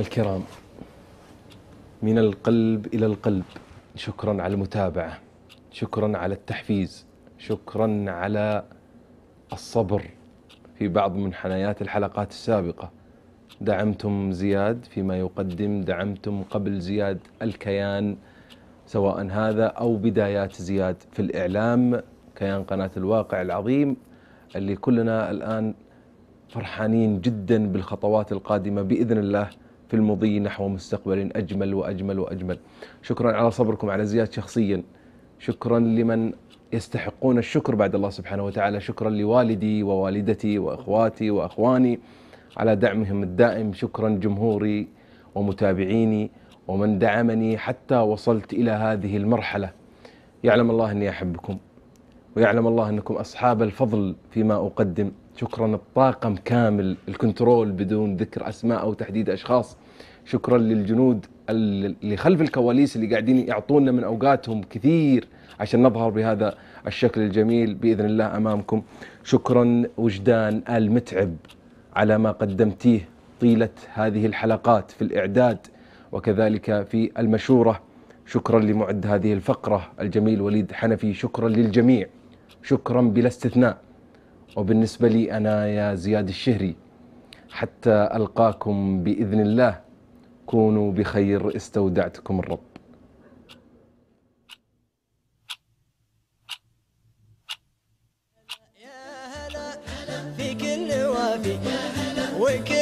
الكرام من القلب إلى القلب شكرا على المتابعة شكرا على التحفيز شكرا على الصبر في بعض من حنايات الحلقات السابقة دعمتم زياد فيما يقدم دعمتم قبل زياد الكيان سواء هذا أو بدايات زياد في الإعلام كيان قناة الواقع العظيم اللي كلنا الآن فرحانين جدا بالخطوات القادمة بإذن الله في المضي نحو مستقبل أجمل وأجمل وأجمل شكرا على صبركم على زياد شخصيا شكرا لمن يستحقون الشكر بعد الله سبحانه وتعالى شكرا لوالدي ووالدتي وإخواتي وأخواني على دعمهم الدائم شكرا جمهوري ومتابعيني ومن دعمني حتى وصلت إلى هذه المرحلة يعلم الله أني أحبكم ويعلم الله أنكم أصحاب الفضل فيما أقدم شكرا الطاقم كامل الكنترول بدون ذكر أسماء أو تحديد أشخاص شكرا للجنود اللي خلف الكواليس اللي قاعدين يعطونا من اوقاتهم كثير عشان نظهر بهذا الشكل الجميل باذن الله امامكم شكرا وجدان ال متعب على ما قدمتيه طيله هذه الحلقات في الاعداد وكذلك في المشوره شكرا لمعد هذه الفقره الجميل وليد حنفي شكرا للجميع شكرا بلا استثناء وبالنسبة لي أنا يا زياد الشهري حتى ألقاكم بإذن الله كونوا بخير استودعتكم الرب في كل وافي وكل